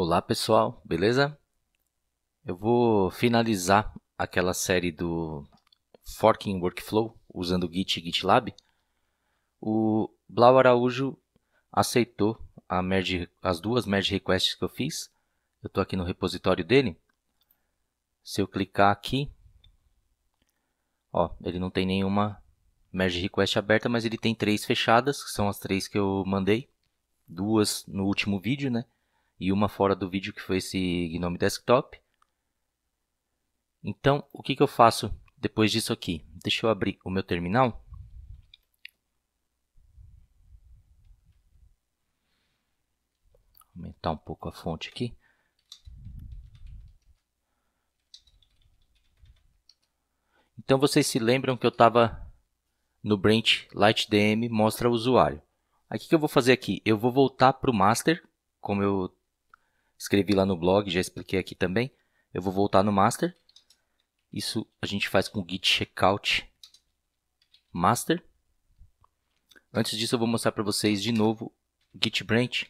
Olá pessoal, beleza? Eu vou finalizar aquela série do Forking Workflow usando Git e GitLab. O Blau Araújo aceitou merge, as duas merge requests que eu fiz. Eu estou aqui no repositório dele. Se eu clicar aqui, ó, ele não tem nenhuma merge request aberta, mas ele tem três fechadas, que são as três que eu mandei, duas no último vídeo, né? e uma fora do vídeo que foi esse Gnome Desktop. Então, o que, que eu faço depois disso aqui? Deixa eu abrir o meu terminal. Aumentar um pouco a fonte aqui. Então, vocês se lembram que eu estava no branch lightdm mostra usuário. Aí, o que, que eu vou fazer aqui? Eu vou voltar para o master, como eu escrevi lá no blog, já expliquei aqui também. Eu vou voltar no master. Isso a gente faz com git checkout master. Antes disso eu vou mostrar para vocês de novo git branch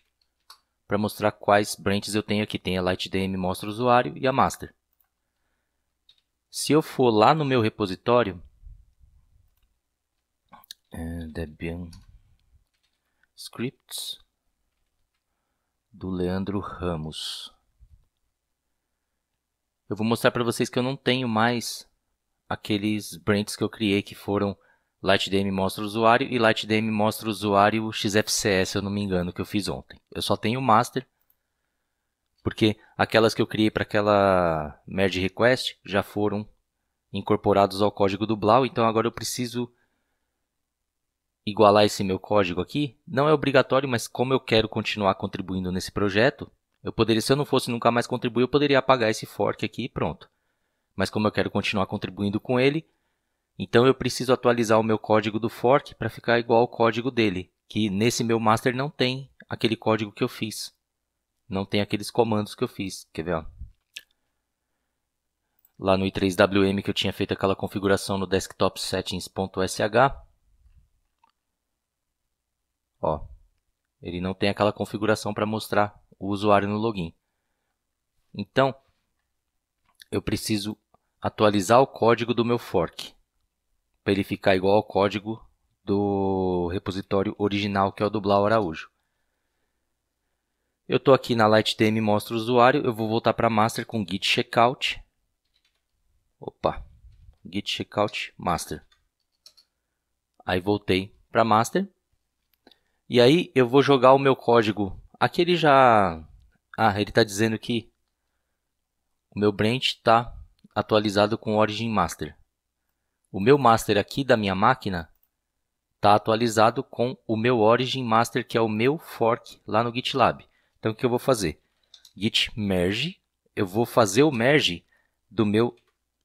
para mostrar quais branches eu tenho aqui. Tem a lightdm mostra o usuário e a master. Se eu for lá no meu repositório, eh, Debian scripts, do Leandro Ramos. Eu vou mostrar para vocês que eu não tenho mais aqueles brands que eu criei que foram LightDM mostra o usuário e LightDM mostra o usuário XFCE, se eu não me engano, que eu fiz ontem. Eu só tenho o master, porque aquelas que eu criei para aquela merge request já foram incorporados ao código do Blau, então agora eu preciso igualar esse meu código aqui, não é obrigatório, mas como eu quero continuar contribuindo nesse projeto, eu poderia, se eu não fosse nunca mais contribuir, eu poderia apagar esse fork aqui e pronto. Mas como eu quero continuar contribuindo com ele, então eu preciso atualizar o meu código do fork para ficar igual ao código dele, que nesse meu master não tem aquele código que eu fiz. Não tem aqueles comandos que eu fiz. Quer ver? Ó? Lá no i3wm que eu tinha feito aquela configuração no desktop settings.sh, Ó, ele não tem aquela configuração para mostrar o usuário no login. Então, eu preciso atualizar o código do meu fork para ele ficar igual ao código do repositório original que é o do Blau Araújo. Eu estou aqui na LightTM mostra o usuário, eu vou voltar para master com git checkout. Opa. Git checkout master. Aí voltei para master e aí eu vou jogar o meu código. Aqui ele já... Ah, ele está dizendo que o meu branch está atualizado com Origin Master. O meu master aqui da minha máquina está atualizado com o meu Origin Master, que é o meu fork lá no GitLab. Então, o que eu vou fazer? Git merge. Eu vou fazer o merge do meu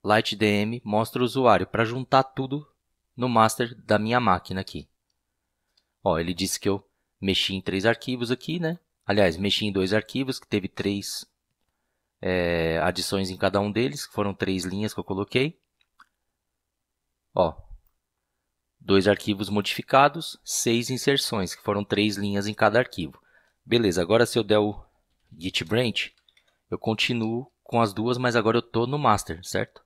LightDM mostra o usuário para juntar tudo no master da minha máquina aqui. Ó, ele disse que eu mexi em três arquivos aqui, né? Aliás, mexi em dois arquivos, que teve três é, adições em cada um deles, que foram três linhas que eu coloquei. Ó, dois arquivos modificados, seis inserções, que foram três linhas em cada arquivo. Beleza, agora se eu der o git branch, eu continuo com as duas, mas agora eu estou no master, certo?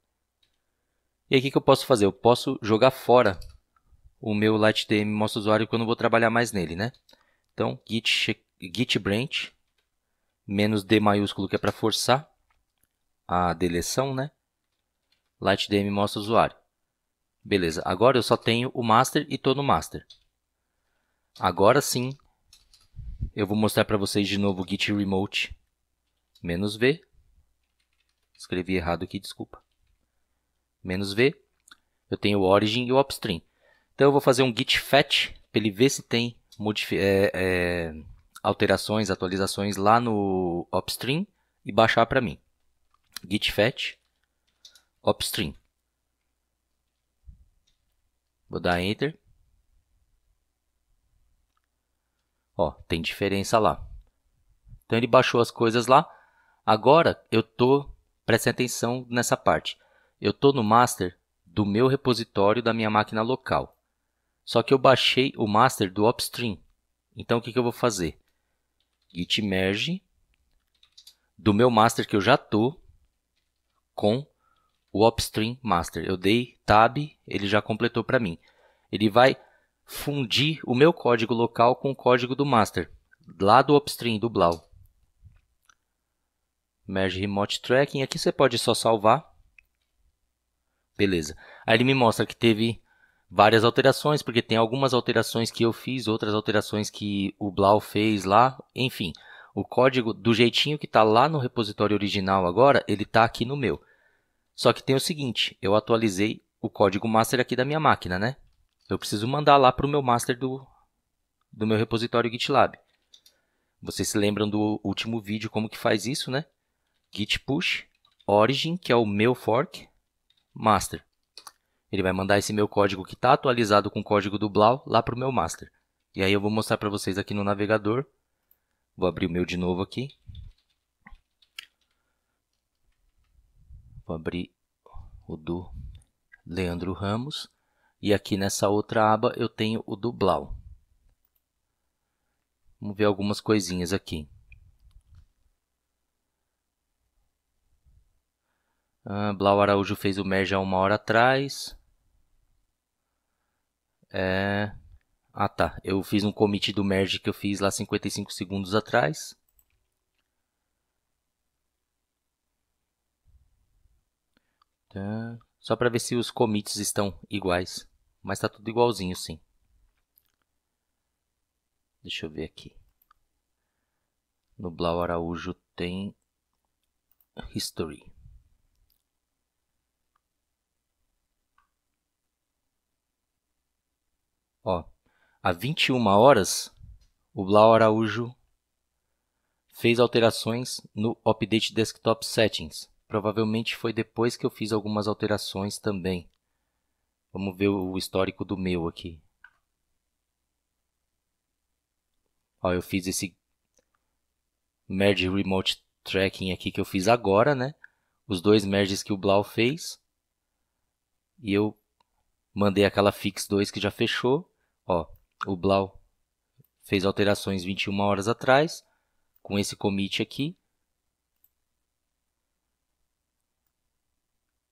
E aí o que, que eu posso fazer? Eu posso jogar fora o meu Light DM mostra o usuário que eu não vou trabalhar mais nele, né? Então, git, git branch, menos D maiúsculo que é para forçar a deleção, né? Light DM mostra o usuário. Beleza, agora eu só tenho o master e tô no master. Agora sim, eu vou mostrar para vocês de novo o git remote, menos V. Escrevi errado aqui, desculpa. Menos V. Eu tenho o origin e o upstream. Então eu vou fazer um git fetch para ele ver se tem é, é, alterações, atualizações lá no upstream e baixar para mim. git fetch upstream. Vou dar enter. Ó, tem diferença lá. Então ele baixou as coisas lá. Agora eu tô, preste atenção nessa parte. Eu tô no master do meu repositório da minha máquina local. Só que eu baixei o master do upstream. Então o que, que eu vou fazer? Git merge do meu master que eu já tô com o upstream master. Eu dei tab, ele já completou para mim. Ele vai fundir o meu código local com o código do master, lá do upstream, do Blau. Merge Remote Tracking, aqui você pode só salvar. Beleza. Aí ele me mostra que teve várias alterações, porque tem algumas alterações que eu fiz, outras alterações que o Blau fez lá, enfim. O código, do jeitinho que está lá no repositório original agora, ele está aqui no meu. Só que tem o seguinte, eu atualizei o código master aqui da minha máquina, né? Eu preciso mandar lá para o meu master do, do meu repositório GitLab. Vocês se lembram do último vídeo como que faz isso, né? Git push origin, que é o meu fork, master. Ele vai mandar esse meu código que está atualizado com o código do Blau lá para o meu master. E aí eu vou mostrar para vocês aqui no navegador. Vou abrir o meu de novo aqui. Vou abrir o do Leandro Ramos. E aqui nessa outra aba eu tenho o do Blau. Vamos ver algumas coisinhas aqui. Uh, Blau Araújo fez o merge há uma hora atrás. É... Ah, tá. Eu fiz um commit do merge que eu fiz lá 55 segundos atrás. Tá. Só para ver se os commits estão iguais. Mas está tudo igualzinho, sim. Deixa eu ver aqui. No Blau Araújo tem History. Ó, há 21 horas, o Blau Araújo fez alterações no Update Desktop Settings. Provavelmente foi depois que eu fiz algumas alterações também. Vamos ver o histórico do meu aqui. Ó, eu fiz esse Merge Remote Tracking aqui que eu fiz agora, né? Os dois merges que o Blau fez. E eu mandei aquela fix 2 que já fechou Ó, o Blau fez alterações 21 horas atrás, com esse commit aqui.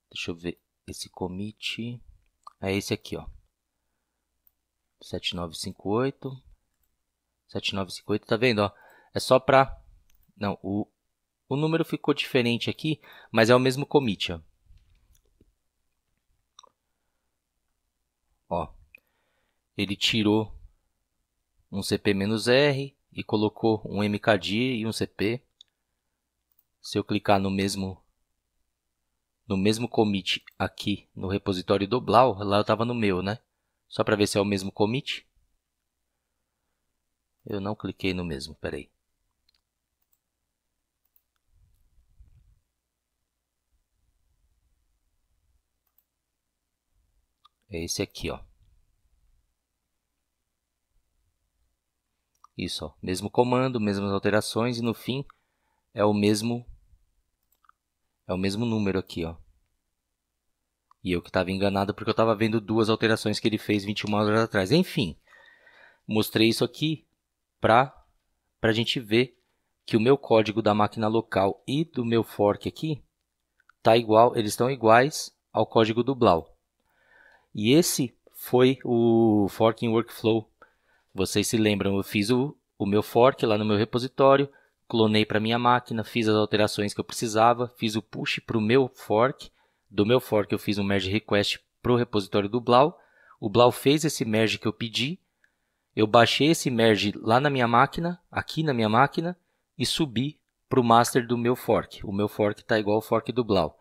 Deixa eu ver esse commit. É esse aqui, ó. 7958. 7958, tá vendo, ó? É só para Não, o o número ficou diferente aqui, mas é o mesmo commit, ó. ó ele tirou um CP-R e colocou um MKD e um CP. Se eu clicar no mesmo no mesmo commit aqui no repositório do Blau, lá eu estava no meu, né? Só para ver se é o mesmo commit. Eu não cliquei no mesmo, peraí. É esse aqui, ó. Isso, ó, mesmo comando, mesmas alterações e no fim é o mesmo é o mesmo número aqui, ó. E eu que estava enganado porque eu estava vendo duas alterações que ele fez 21 horas atrás. Enfim, mostrei isso aqui para a gente ver que o meu código da máquina local e do meu fork aqui tá igual, eles estão iguais ao código do Blau. E esse foi o forking workflow vocês se lembram, eu fiz o, o meu fork lá no meu repositório, clonei para minha máquina, fiz as alterações que eu precisava, fiz o push para o meu fork, do meu fork eu fiz um merge request para o repositório do Blau, o Blau fez esse merge que eu pedi, eu baixei esse merge lá na minha máquina, aqui na minha máquina, e subi para o master do meu fork. O meu fork está igual ao fork do Blau.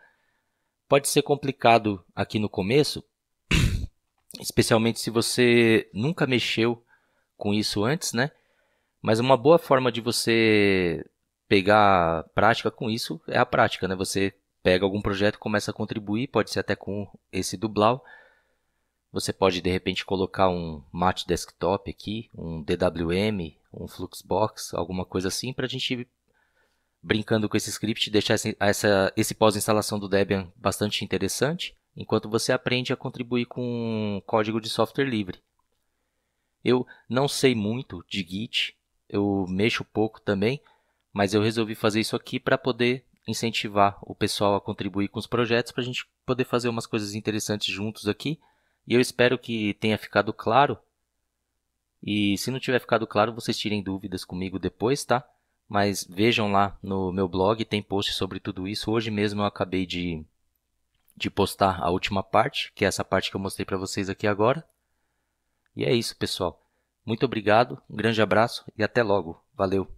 Pode ser complicado aqui no começo, especialmente se você nunca mexeu com isso antes, né? Mas uma boa forma de você pegar prática com isso é a prática, né? Você pega algum projeto, começa a contribuir, pode ser até com esse Dublau. Você pode de repente colocar um Mate Desktop aqui, um DWM, um Fluxbox, alguma coisa assim, para a gente brincando com esse script, deixar essa, esse pós-instalação do Debian bastante interessante, enquanto você aprende a contribuir com código de software livre. Eu não sei muito de Git, eu mexo pouco também, mas eu resolvi fazer isso aqui para poder incentivar o pessoal a contribuir com os projetos para a gente poder fazer umas coisas interessantes juntos aqui. E eu espero que tenha ficado claro. E se não tiver ficado claro, vocês tirem dúvidas comigo depois, tá? Mas vejam lá no meu blog, tem post sobre tudo isso. Hoje mesmo eu acabei de, de postar a última parte, que é essa parte que eu mostrei para vocês aqui agora. E é isso, pessoal. Muito obrigado, um grande abraço e até logo. Valeu!